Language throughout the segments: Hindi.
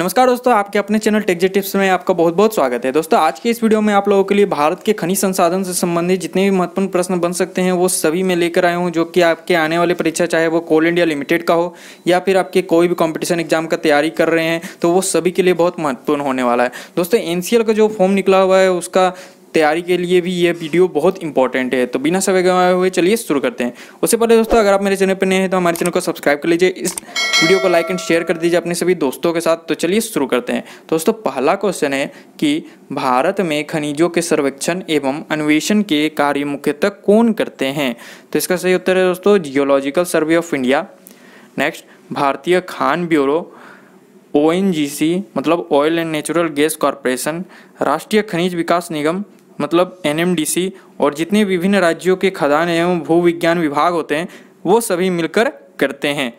नमस्कार दोस्तों आपके अपने चैनल टेक्जे टिप्स में आपका बहुत बहुत स्वागत है दोस्तों आज के इस वीडियो में आप लोगों के लिए भारत के खनिज संसाधन से संबंधित जितने भी महत्वपूर्ण प्रश्न बन सकते हैं वो सभी मैं लेकर आया हूँ जो कि आपके आने वाली परीक्षा चाहे वो कोल इंडिया लिमिटेड का हो या फिर आपके कोई भी कॉम्पिटिशन एग्जाम का तैयारी कर रहे हैं तो वो सभी के लिए बहुत महत्वपूर्ण होने वाला है दोस्तों एन का जो फॉर्म निकला हुआ है उसका तैयारी के लिए भी ये वीडियो बहुत इंपॉर्टेंट है तो बिना समय गवाए हुए चलिए शुरू करते हैं उससे पहले दोस्तों अगर आप मेरे चैनल पर नए हैं तो हमारे चैनल को सब्सक्राइब कर लीजिए इस वीडियो को लाइक एंड शेयर कर दीजिए अपने सभी दोस्तों के साथ तो चलिए शुरू करते हैं दोस्तों पहला क्वेश्चन है कि भारत में खनिजों के सर्वेक्षण एवं अन्वेषण के कार्य मुख्यतः कौन करते हैं तो इसका सही उत्तर है दोस्तों geological survey of India next भारतीय खान ब्यूरो ओ मतलब oil and natural gas corporation राष्ट्रीय खनिज विकास निगम मतलब एनएमडीसी और जितने विभिन्न राज्यों के खदान एवं भूविज्ञान विभाग होते हैं वो सभी मिलकर करते हैं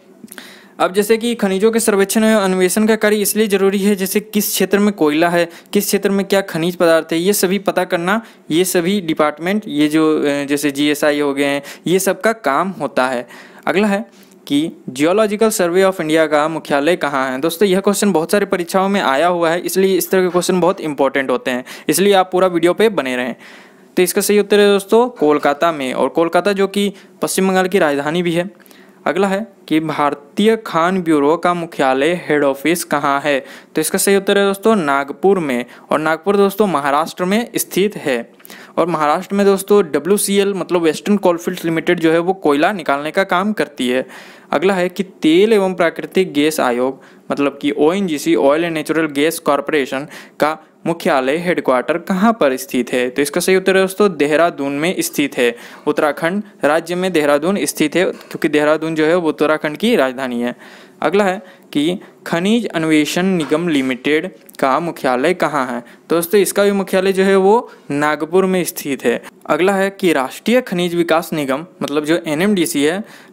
अब जैसे कि खनिजों के सर्वेक्षण एवं अन्वेषण का कार्य इसलिए जरूरी है जैसे किस क्षेत्र में कोयला है किस क्षेत्र में क्या खनिज पदार्थ है ये सभी पता करना ये सभी डिपार्टमेंट ये जो जैसे जीएसआई हो गए हैं ये सब का काम होता है अगला है कि जियोलॉजिकल सर्वे ऑफ इंडिया का मुख्यालय कहाँ है दोस्तों यह क्वेश्चन बहुत सारी परीक्षाओं में आया हुआ है इसलिए इस तरह के क्वेश्चन बहुत इंपॉर्टेंट होते हैं इसलिए आप पूरा वीडियो पे बने रहें तो इसका सही उत्तर है दोस्तों कोलकाता में और कोलकाता जो कि पश्चिम बंगाल की राजधानी भी है अगला है कि भारतीय खान ब्यूरो का मुख्यालय हेड ऑफिस कहाँ है तो इसका सही उत्तर है दोस्तों नागपुर में और नागपुर दोस्तों महाराष्ट्र में स्थित है और महाराष्ट्र में दोस्तों डब्ल्यू मतलब वेस्टर्न कोलफील्ड लिमिटेड जो है वो कोयला निकालने का काम करती है अगला है कि तेल एवं प्राकृतिक गैस आयोग मतलब कि ओ oil and natural gas corporation का मुख्यालय हेडक्वार्टर कहाँ पर स्थित है तो इसका सही उत्तर है दोस्तों देहरादून में स्थित है उत्तराखंड राज्य में देहरादून स्थित है क्योंकि देहरादून जो है वो उत्तराखंड की राजधानी है अगला है कि खनिज अन्वेषण निगम लिमिटेड का मुख्यालय कहाँ है दोस्तों इसका भी मुख्यालय जो है वो नागपुर में स्थित है अगला है कि राष्ट्रीय खनिज विकास निगम मतलब जो एन है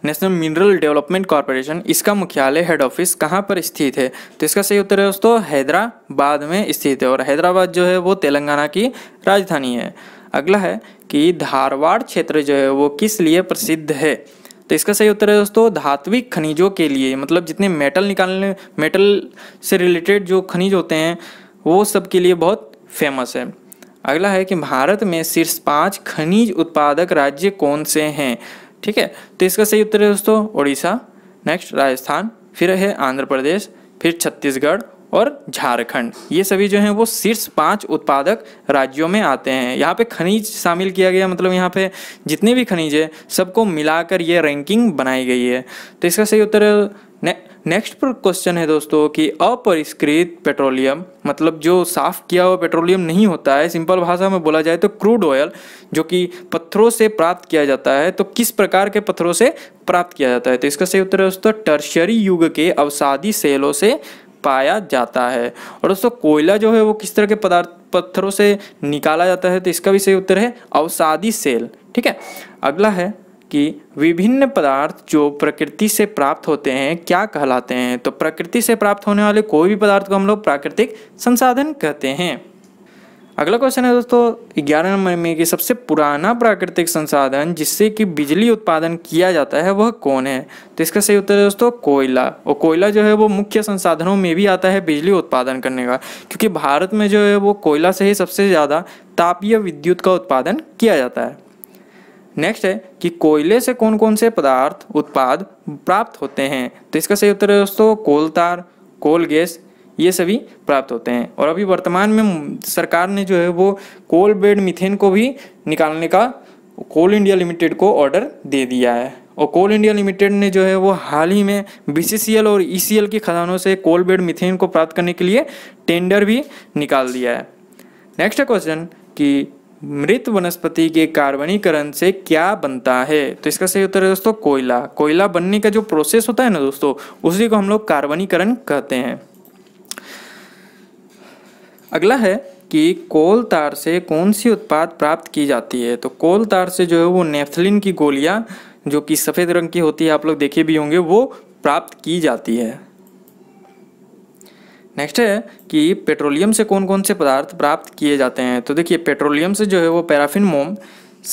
नेशनल मिनरल डेवलपमेंट कॉरपोरेशन इसका मुख्यालय हेड ऑफिस कहाँ पर स्थित है तो इसका सही उत्तर है दोस्तों हैदराबाद में स्थित है और हैदराबाद जो है वो तेलंगाना की राजधानी है अगला है कि धारवाड़ क्षेत्र जो है वो किस लिए प्रसिद्ध है तो इसका सही उत्तर है दोस्तों धात्विक खनिजों के लिए मतलब जितने मेटल निकालने मेटल से रिलेटेड जो खनिज होते हैं वो सब के लिए बहुत फेमस है अगला है कि भारत में शीर्ष पाँच खनिज उत्पादक राज्य कौन से हैं ठीक है तो इसका सही उत्तर है दोस्तों उड़ीसा नेक्स्ट राजस्थान फिर है आंध्र प्रदेश फिर छत्तीसगढ़ और झारखंड ये सभी जो हैं वो शीर्ष पाँच उत्पादक राज्यों में आते हैं यहाँ पे खनिज शामिल किया गया मतलब यहाँ पे जितने भी खनिज है सबको मिलाकर ये रैंकिंग बनाई गई है तो इसका सही उत्तर ने, नेक्स्ट पर क्वेश्चन है दोस्तों कि अपरिष्कृत पेट्रोलियम मतलब जो साफ़ किया हुआ पेट्रोलियम नहीं होता है सिंपल भाषा में बोला जाए तो क्रूड ऑयल जो कि पत्थरों से प्राप्त किया जाता है तो किस प्रकार के पत्थरों से प्राप्त किया जाता है तो इसका सही उत्तर है दोस्तों टर्शरी युग के अवसादी सेलों से पाया जाता है और दोस्तों कोयला जो है वो किस तरह के पदार्थ पत्थरों से निकाला जाता है तो इसका भी सही उत्तर है अवसादी सेल ठीक है अगला है कि विभिन्न पदार्थ जो प्रकृति से प्राप्त होते हैं क्या कहलाते हैं तो प्रकृति से प्राप्त होने वाले कोई भी पदार्थ को हम लोग प्राकृतिक संसाधन कहते हैं अगला क्वेश्चन है दोस्तों ग्यारह नंबर में कि सबसे पुराना प्राकृतिक संसाधन जिससे कि बिजली उत्पादन किया जाता है वह कौन है तो इसका सही उत्तर है दोस्तों कोयला और कोयला जो है वो मुख्य संसाधनों में भी आता है बिजली उत्पादन करने का क्योंकि भारत में जो है वो कोयला से ही सबसे ज़्यादा तापीय विद्युत का उत्पादन किया जाता है नेक्स्ट है कि कोयले से कौन कौन से पदार्थ उत्पाद प्राप्त होते हैं तो इसका सही उत्तर है दोस्तों कोल तार कोल गैस ये सभी प्राप्त होते हैं और अभी वर्तमान में सरकार ने जो है वो कोल बेड मिथेन को भी निकालने का कोल इंडिया लिमिटेड को ऑर्डर दे दिया है और कोल इंडिया लिमिटेड ने जो है वो हाल ही में बी और ई की खदानों से कोल बेड मिथेन को प्राप्त करने के लिए टेंडर भी निकाल दिया है नेक्स्ट क्वेश्चन कि मृत वनस्पति के कार्बनीकरण से क्या बनता है तो इसका सही उत्तर है दोस्तों कोयला कोयला बनने का जो प्रोसेस होता है ना दोस्तों उसी को हम लोग कार्बनीकरण कहते हैं अगला है कि कोल तार से कौन सी उत्पाद प्राप्त की जाती है तो कोल तार से जो है वो नेफ्थलिन की गोलियाँ जो कि सफ़ेद रंग की होती है आप लोग देखे भी होंगे वो प्राप्त की जाती है नेक्स्ट है कि पेट्रोलियम से कौन कौन से पदार्थ प्राप्त किए जाते हैं तो देखिए पेट्रोलियम से जो है वो पैराफिन मोम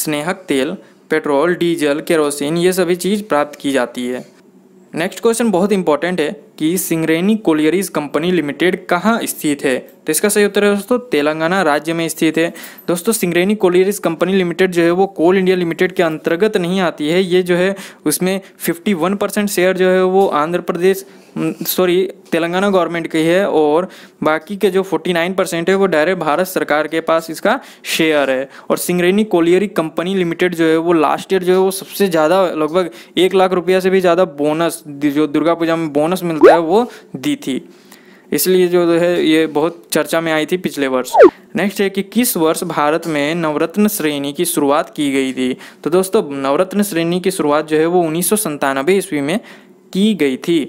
स्नेहक तेल पेट्रोल डीजल केरोसिन ये सभी चीज़ प्राप्त की जाती है नेक्स्ट क्वेश्चन बहुत इंपॉर्टेंट है कि सिंगरेनी कोलियरीज कंपनी लिमिटेड कहाँ स्थित है तो इसका सही उत्तर है दोस्तों तेलंगाना राज्य में स्थित है दोस्तों सिंगरेनी कोलियरीज कंपनी लिमिटेड जो है वो कोल इंडिया लिमिटेड के अंतर्गत नहीं आती है ये जो है उसमें 51 परसेंट शेयर जो है वो आंध्र प्रदेश सॉरी तेलंगाना गवर्नमेंट की है और बाकी के जो 49 परसेंट है वो डायरेक्ट भारत सरकार के पास इसका शेयर है और सिंगरेनी कोलियरी कंपनी लिमिटेड जो है वो लास्ट ईयर जो है वो सबसे ज़्यादा लगभग एक लाख रुपया से भी ज़्यादा बोनस जो दुर्गा पूजा में बोनस मिलता है वो दी थी इसलिए जो है ये बहुत चर्चा में आई थी पिछले वर्ष नेक्स्ट है कि किस वर्ष भारत में नवरत्न श्रेणी की शुरुआत की गई थी तो दोस्तों नवरत्न श्रेणी की शुरुआत जो है वो उन्नीस ईस्वी में की गई थी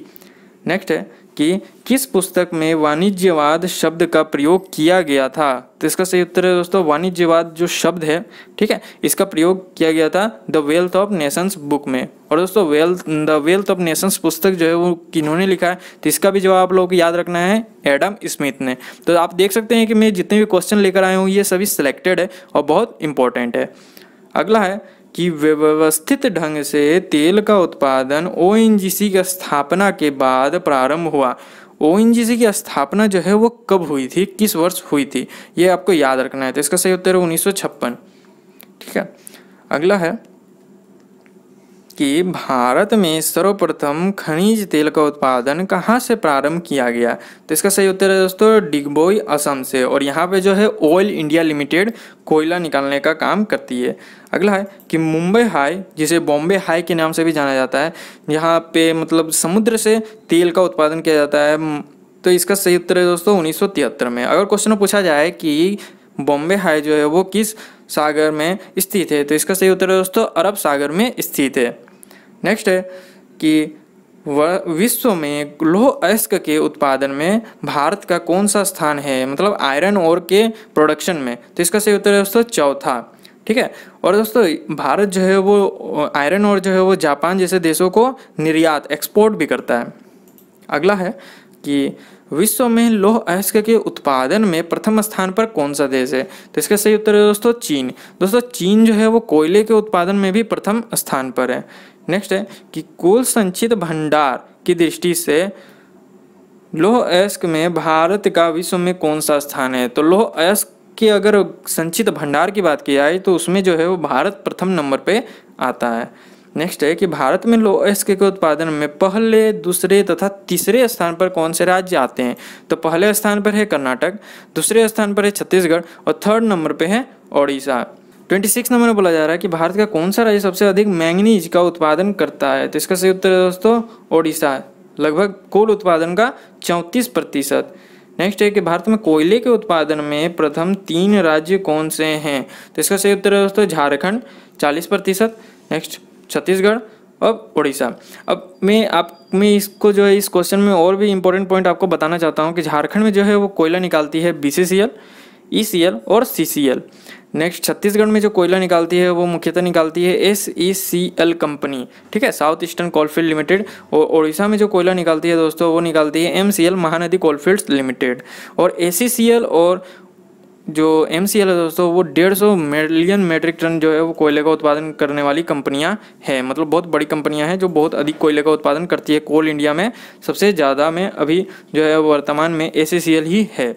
नेक्स्ट है कि किस पुस्तक में वाणिज्यवाद शब्द का प्रयोग किया गया था तो इसका सही उत्तर है दोस्तों वाणिज्यवाद जो शब्द है ठीक है इसका प्रयोग किया गया था the wealth of nations book में और दोस्तों wealth the wealth of nations पुस्तक जो है वो किन्होंने लिखा है तो इसका भी जवाब आप लोगों को याद रखना है एडम स्मिथ ने तो आप देख सकते हैं कि मैं जितने भी क्वेश्चन लेकर आया हूँ ये सभी सिलेक्टेड है और बहुत इंपॉर्टेंट है अगला है कि व्यवस्थित ढंग से तेल का उत्पादन ओ की स्थापना के बाद प्रारंभ हुआ ओ की स्थापना जो है वो कब हुई थी किस वर्ष हुई थी ये आपको याद रखना है तो इसका सही उत्तर है उन्नीस ठीक है अगला है कि भारत में सर्वप्रथम खनिज तेल का उत्पादन कहाँ से प्रारंभ किया गया तो इसका सही उत्तर है दोस्तों डिगबोई असम से और यहाँ पे जो है ऑयल इंडिया लिमिटेड कोयला निकालने का काम करती है अगला है कि मुंबई हाई जिसे बॉम्बे हाई के नाम से भी जाना जाता है यहाँ पे मतलब समुद्र से तेल का उत्पादन किया जाता है तो इसका सही उत्तर है दोस्तों उन्नीस में अगर क्वेश्चन पूछा जाए कि बॉम्बे हाई जो है वो किस सागर में स्थित है तो इसका सही उत्तर है दोस्तों अरब सागर में स्थित है नेक्स्ट है कि विश्व में लोह अयस्क के उत्पादन में भारत का कौन सा स्थान है मतलब आयरन और के प्रोडक्शन में तो इसका सही उत्तर है दोस्तों चौथा ठीक है और दोस्तों भारत जो है वो आयरन और जो है वो जापान जैसे देशों को निर्यात एक्सपोर्ट भी करता है अगला है कि विश्व में लोह अयस्क के उत्पादन में प्रथम स्थान पर कौन सा देश है तो इसका सही उत्तर है दोस्तों चीन दोस्तों चीन जो है वो कोयले के उत्पादन में भी प्रथम स्थान पर है नेक्स्ट है कि कुल संचित भंडार की दृष्टि से लोह अयस्क में भारत का विश्व में कौन सा स्थान है तो लोह अयस्क के अगर संचित भंडार की बात की जाए तो उसमें जो है वो भारत प्रथम नंबर पे आता है नेक्स्ट है कि भारत में लो एस के उत्पादन में पहले दूसरे तथा तीसरे स्थान पर कौन से राज्य आते हैं तो पहले स्थान पर है कर्नाटक दूसरे स्थान पर है छत्तीसगढ़ और थर्ड नंबर पर है ओडिशा ट्वेंटी सिक्स नंबर में बोला जा रहा है कि भारत का कौन सा राज्य सबसे अधिक मैंगनीज का उत्पादन करता है तो इसका सही उत्तर है दोस्तों ओडिशा लगभग कुल उत्पादन का चौंतीस प्रतिशत नेक्स्ट है कि भारत में कोयले के उत्पादन में प्रथम तीन राज्य कौन से हैं तो इसका सही उत्तर है दोस्तों झारखंड चालीस प्रतिशत नेक्स्ट छत्तीसगढ़ और उड़ीसा अब मैं आप मैं इसको जो है इस क्वेश्चन में और भी इंपॉर्टेंट पॉइंट आपको बताना चाहता हूँ कि झारखंड में जो है वो कोयला निकालती है B C C L E C L और C C L next Chhattisgarh में जो कोयला निकालती है वो मुख्यतः निकालती है S E C L company ठीक है साउथ ईस्टर्न कोलफील्ड लिमिटेड और उड़ीसा में जो कोयला निकालती है दोस्तों वो निकालती है M C L Mahanadi coalfields limited और ए सी सी एल और जो एम सी एल है दोस्तों वो डेढ़ सौ मिलियन मेट्रिक टन जो है वो कोयले का उत्पादन करने वाली कंपनियां हैं मतलब बहुत बड़ी कंपनियां हैं जो बहुत अधिक कोयले का उत्पादन करती है कोल इंडिया में सबसे ज़्यादा में अभी जो है वर्तमान में ए ही है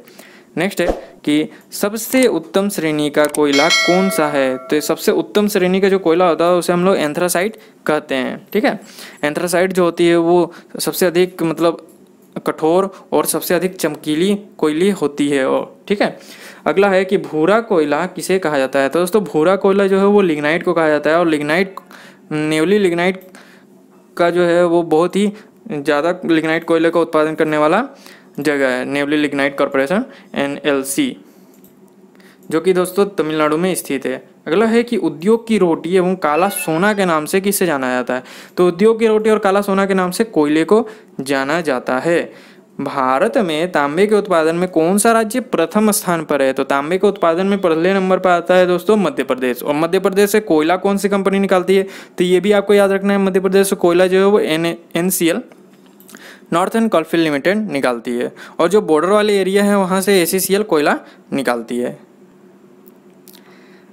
नेक्स्ट है कि सबसे उत्तम श्रेणी का कोयला कौन सा है तो सबसे उत्तम श्रेणी का जो कोयला होता है उसे हम लोग एंथ्रासाइट कहते हैं ठीक है एंथ्रासाइट जो होती है वो सबसे अधिक मतलब कठोर और सबसे अधिक चमकीली कोयली होती है और ठीक है अगला है कि भूरा कोयला किसे कहा जाता है तो दोस्तों भूरा कोयला जो है वो लिग्नाइट को कहा जाता है और लिग्नाइट नेवली लिग्नाइट का जो है वो बहुत ही ज़्यादा लिग्नाइट कोयले का उत्पादन करने वाला जगह है Neyveli lignite corporation N L C जो कि दोस्तों तमिलनाडु में स्थित है अगला है कि उद्योग की रोटी एवं काला सोना के नाम से किसे जाना जाता है तो उद्योग की रोटी और काला सोना के नाम से कोयले को जाना जाता है भारत में तांबे के उत्पादन में कौन सा राज्य प्रथम स्थान पर है तो तांबे के उत्पादन में पहले नंबर पर आता है दोस्तों मध्य प्रदेश और मध्य प्रदेश से कोयला कौन सी कंपनी निकालती है तो ये भी आपको याद रखना है मध्य प्रदेश से कोयला जो है वो N N C L northern coalfield limited निकालती है और जो बॉर्डर वाले एरिया है वहाँ से ए सी सी एल कोयला निकालती है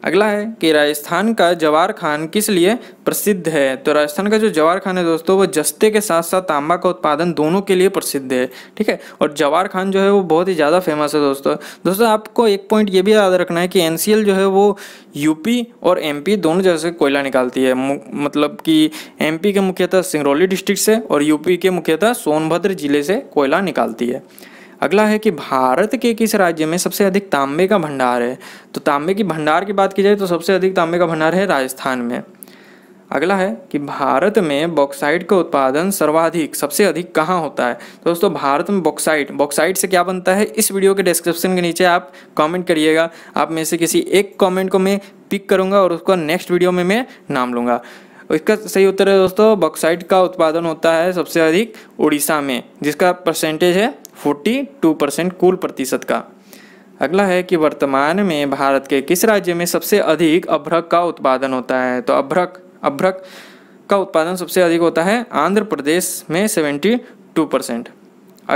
अगला है कि राजस्थान का जवार खान किस लिए प्रसिद्ध है तो राजस्थान का जो जवार खान है दोस्तों वो जस्ते के साथ साथ तांबा का उत्पादन दोनों के लिए प्रसिद्ध है ठीक है और जवार खान जो है वो बहुत ही ज़्यादा फेमस है दोस्तों दोस्तों आपको एक पॉइंट ये भी याद रखना है कि एन जो है वो यूपी और एम दोनों जगह से कोयला निकालती है मतलब कि एम के मुख्यतः सिंगरौली डिस्ट्रिक्ट से और यूपी के मुख्यतः सोनभद्र जिले से कोयला निकालती है अगला है कि भारत के किस राज्य में सबसे अधिक तांबे का भंडार है तो तांबे की भंडार की बात की जाए तो सबसे अधिक तांबे का भंडार है राजस्थान में अगला है कि भारत में बॉक्साइट का उत्पादन सर्वाधिक सबसे अधिक कहाँ होता है तो दोस्तों भारत में बॉक्साइट बॉक्साइट से क्या बनता है इस वीडियो के डिस्क्रिप्शन के नीचे आप कमेंट करिएगा आप में से किसी एक कमेंट को मैं पिक करूँगा और उसको नेक्स्ट वीडियो में मैं नाम लूँगा तो इसका सही उत्तर है दोस्तों बॉक्साइट का उत्पादन होता है सबसे अधिक उड़ीसा में जिसका परसेंटेज है 42 परसेंट कुल प्रतिशत का अगला है कि वर्तमान में भारत के किस राज्य में सबसे अधिक अभ्रक का उत्पादन होता है तो अभ्रक अभ्रक का उत्पादन सबसे अधिक होता है आंध्र प्रदेश में 72 परसेंट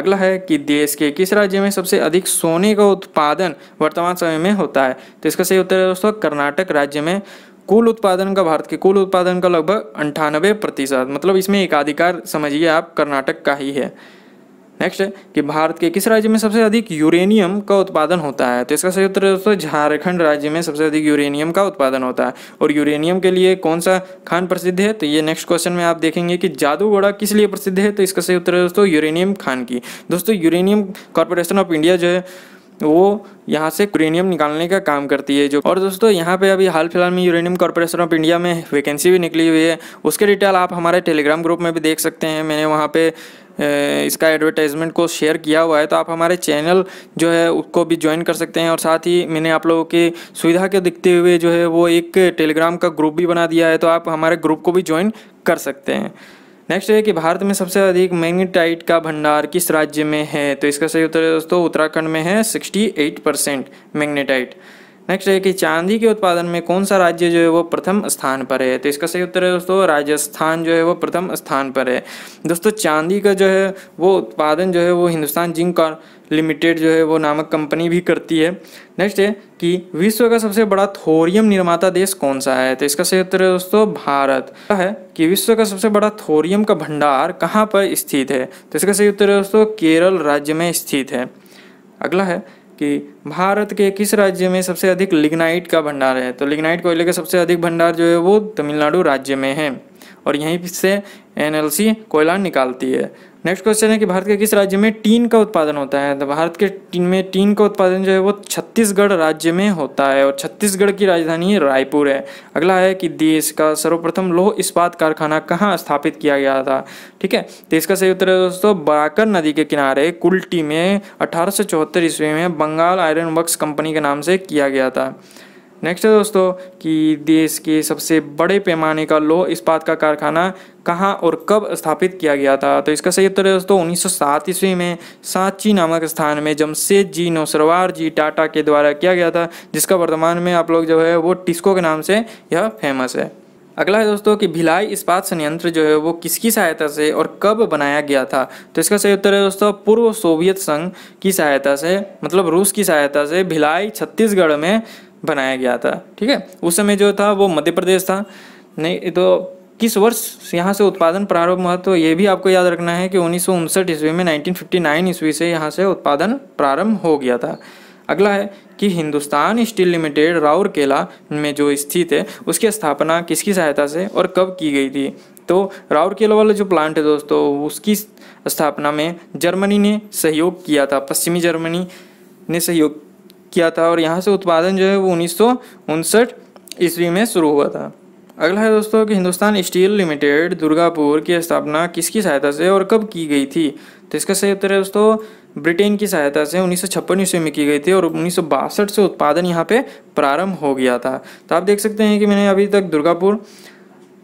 अगला है कि देश के किस राज्य में सबसे अधिक सोने का उत्पादन वर्तमान समय में होता है तो इसका सही उत्तर है दोस्तों कर्नाटक राज्य में कुल उत्पादन का भारत के कुल उत्पादन का लगभग अंठानबे प्रतिशत मतलब इसमें एकाधिकार समझिए आप कर्नाटक का ही है नेक्स्ट है कि भारत के किस राज्य में सबसे अधिक यूरेनियम का उत्पादन होता है तो इसका सही उत्तर दोस्तों झारखंड राज्य में सबसे अधिक यूरेनियम का उत्पादन होता है और यूरेनियम के लिए कौन सा खान प्रसिद्ध है तो ये नेक्स्ट क्वेश्चन में आप देखेंगे कि जादूगोड़ा किस लिए प्रसिद्ध है तो इसका सही उत्तर दोस्तों यूरेनियम खान की दोस्तों यूरेनियम कॉरपोरेशन ऑफ इंडिया जो है वो यहाँ से यूरेनियम निकालने का काम करती है जो और दोस्तों यहाँ पे अभी हाल फिलहाल में यूरेनियम कॉरपोरेशन ऑफ इंडिया में वैकेंसी भी निकली हुई है उसके डिटेल आप हमारे टेलीग्राम ग्रुप में भी देख सकते हैं मैंने वहाँ पे इसका एडवर्टाइजमेंट को शेयर किया हुआ है तो आप हमारे चैनल जो है उसको भी ज्वाइन कर सकते हैं और साथ ही मैंने आप लोगों की सुविधा के दिखते हुए जो है वो एक टेलीग्राम का ग्रुप भी बना दिया है तो आप हमारे ग्रुप को भी ज्वाइन कर सकते हैं नेक्स्ट है कि भारत में सबसे अधिक मैग्नेटाइट का भंडार किस राज्य में है तो इसका सही उत्तर है दोस्तों उत्तराखंड में है sixty eight percent magnetite next है कि चांदी के उत्पादन में कौन सा राज्य जो है वो प्रथम स्थान पर है तो इसका सही उत्तर है दोस्तों राजस्थान जो है वो प्रथम स्थान पर है दोस्तों चांदी का जो है वो उत्पादन जो है वो हिंदुस्तान जिंक लिमिटेड जो है वो नामक कंपनी भी करती है नेक्स्ट है कि विश्व का सबसे बड़ा थोरियम निर्माता देश कौन सा है तो इसका सही उत्तर है दोस्तों भारत है कि विश्व का सबसे बड़ा थोरियम का भंडार कहाँ पर स्थित है तो इसका सही उत्तर है दोस्तों केरल राज्य में स्थित है अगला है कि भारत के किस राज्य में सबसे अधिक लिग्नाइट का भंडार है तो लिग्नाइट कोयले का सबसे अधिक भंडार जो है वो तमिलनाडु राज्य में है और यहीं से एनएलसी कोयला निकालती है नेक्स्ट क्वेश्चन है कि भारत के किस राज्य में टीन का उत्पादन होता है तो भारत के टीन में टीन का उत्पादन जो है वो छत्तीसगढ़ राज्य में होता है और छत्तीसगढ़ की राजधानी रायपुर है अगला है कि देश का सर्वप्रथम लोह इस्पात कारखाना कहाँ स्थापित किया गया था ठीक है तो इसका सही उत्तर है दोस्तों बराकर नदी के किनारे कुल्टी में अठारह ईस्वी में बंगाल आयरन वर्क कंपनी के नाम से किया गया था नेक्स्ट है दोस्तों कि देश के सबसे बड़े पैमाने का लोह इस्पात का कारखाना कहाँ और कब स्थापित किया गया था तो इसका सही उत्तर है दोस्तों उन्नीस सौ ईस्वी में सांची नामक स्थान में जमशेद जी नौसरवार जी टाटा के द्वारा किया गया था जिसका वर्तमान में आप लोग जो है वो टिस्को के नाम से यह फेमस है अगला है दोस्तों कि भिलाई इस्पात संयंत्र जो है वो किसकी सहायता से और कब बनाया गया था तो इसका सही उत्तर है दोस्तों पूर्व सोवियत संघ की सहायता से मतलब रूस की सहायता से भिलाई छत्तीसगढ़ में बनाया गया था ठीक है उस समय जो था वो मध्य प्रदेश था नहीं तो किस वर्ष यहाँ से उत्पादन प्रारंभ हुआ तो ये भी आपको याद रखना है कि उन्नीस ईस्वी में 1959 ईस्वी से यहाँ से उत्पादन प्रारंभ हो गया था अगला है कि हिंदुस्तान स्टील लिमिटेड राउरकेला में जो स्थित है उसकी स्थापना किसकी सहायता से और कब की गई थी तो राउरकेला वाला जो प्लांट है दोस्तों उसकी स्थापना में जर्मनी ने सहयोग किया था पश्चिमी जर्मनी ने सहयोग किया था और यहाँ से उत्पादन जो है वो उन्नीस ईस्वी में शुरू हुआ था अगला है दोस्तों कि हिंदुस्तान स्टील लिमिटेड दुर्गापुर की स्थापना किसकी सहायता से और कब की गई थी तो इसका सही उत्तर है दोस्तों ब्रिटेन की सहायता से उन्नीस ईस्वी में की गई थी और उन्नीस से उत्पादन यहाँ पे प्रारंभ हो गया था तो आप देख सकते हैं कि मैंने अभी तक दुर्गापुर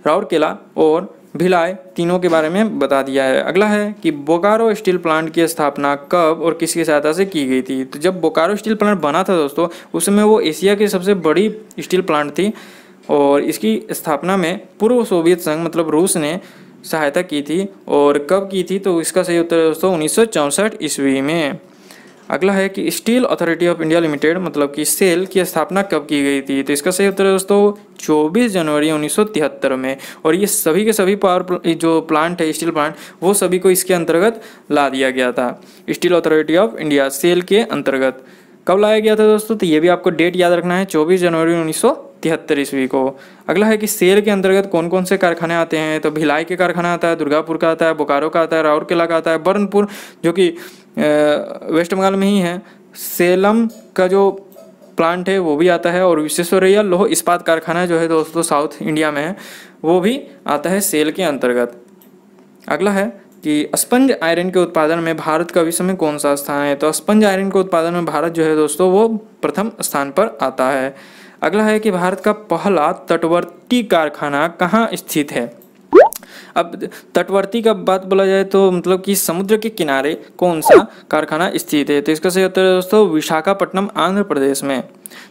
राउरकेला और भिलाई तीनों के बारे में बता दिया है अगला है कि बोकारो स्टील प्लांट की स्थापना कब और किसकी सहायता से की गई थी तो जब बोकारो स्टील प्लांट बना था दोस्तों उस समय वो एशिया की सबसे बड़ी स्टील प्लांट थी और इसकी स्थापना में पूर्व सोवियत संघ मतलब रूस ने सहायता की थी और कब की थी तो इसका सही उत्तर है दोस्तों उन्नीस ईस्वी में अगला है कि steel authority of India limited मतलब कि सेल की स्थापना कब की गई थी तो इसका सही उत्तर है दोस्तों 24 जनवरी 1973 में और ये सभी के सभी पावर जो प्लांट है स्टील प्लांट वो सभी को इसके अंतर्गत ला दिया गया था steel authority of India SAIL के अंतर्गत कब लाया गया था दोस्तों तो ये भी आपको डेट याद रखना है चौबीस जनवरी उन्नीस तिहत्तर ईस्वी को अगला है कि सेल के अंतर्गत कौन कौन से कारखाने आते हैं तो भिलाई के कारखाना आता है दुर्गापुर का आता है बोकारो का आता है राउरकेला का आता है बर्नपुर जो कि वेस्ट बंगाल में ही है सेलम का जो प्लांट है वो भी आता है और विश्वेश्वरैया लोह इस्पात कारखाना जो है दोस्तों साउथ इंडिया में है वो भी आता है सेल के अंतर्गत अगला है कि स्पंज आयरन के उत्पादन में भारत का विश्व में कौन सा स्थान है तो स्पंज आयरन के उत्पादन में भारत जो है दोस्तों वो प्रथम स्थान पर आता है अगला है कि भारत का पहला तटवर्ती कारखाना कहाँ स्थित है अब तटवर्ती का बात बोला जाए तो मतलब कि समुद्र के किनारे कौन सा कारखाना स्थित है तो इसका सही उत्तर है दोस्तों विशाखापट्टनम आंध्र प्रदेश में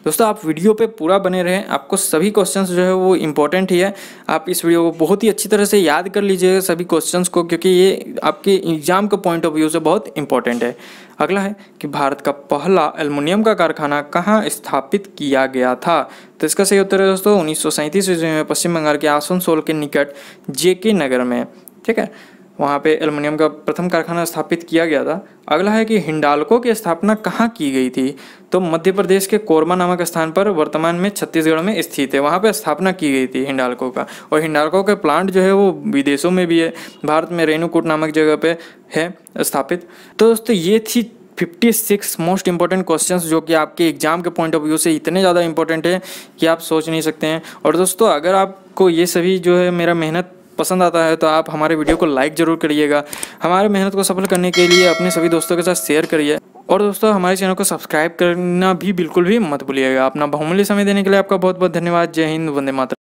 दोस्तों आप वीडियो पे पूरा बने रहें आपको सभी क्वेश्चंस जो है वो इम्पोर्टेंट ही है आप इस वीडियो को बहुत ही अच्छी तरह से याद कर लीजिएगा सभी क्वेश्चंस को क्योंकि ये आपके एग्जाम के पॉइंट ऑफ व्यू से बहुत इंपॉर्टेंट है अगला है कि भारत का पहला एल्युमिनियम का कारखाना कहाँ स्थापित किया गया था तो इसका सही उत्तर है दोस्तों उन्नीस ईस्वी में पश्चिम बंगाल के आसनसोल के निकट जेके नगर में ठीक है वहाँ पे एल्युमिनियम का प्रथम कारखाना स्थापित किया गया था अगला है कि हिंडालको की स्थापना कहाँ की गई थी तो मध्य प्रदेश के कोरमा नामक स्थान पर वर्तमान में छत्तीसगढ़ में स्थित है वहाँ पर स्थापना की गई थी हिंडालको का और हिंडालको का प्लांट जो है वो विदेशों में भी है भारत में रेणुकूट नामक जगह पर है स्थापित तो दोस्तों ये थी 56 मोस्ट इंपॉर्टेंट क्वेश्चंस जो कि आपके एग्जाम के पॉइंट ऑफ व्यू से इतने ज़्यादा इंपॉर्टेंट है कि आप सोच नहीं सकते हैं और दोस्तों अगर आपको ये सभी जो है मेरा मेहनत पसंद आता है तो आप हमारे वीडियो को लाइक ज़रूर करिएगा हमारे मेहनत को सफल करने के लिए अपने सभी दोस्तों के साथ शेयर करिए और दोस्तों हमारे चैनल को सब्सक्राइब करना भी बिल्कुल भी मत भूलिएगा अपना बहुमूल्य समय देने के लिए आपका बहुत बहुत धन्यवाद जय हिंद वंदे मातरम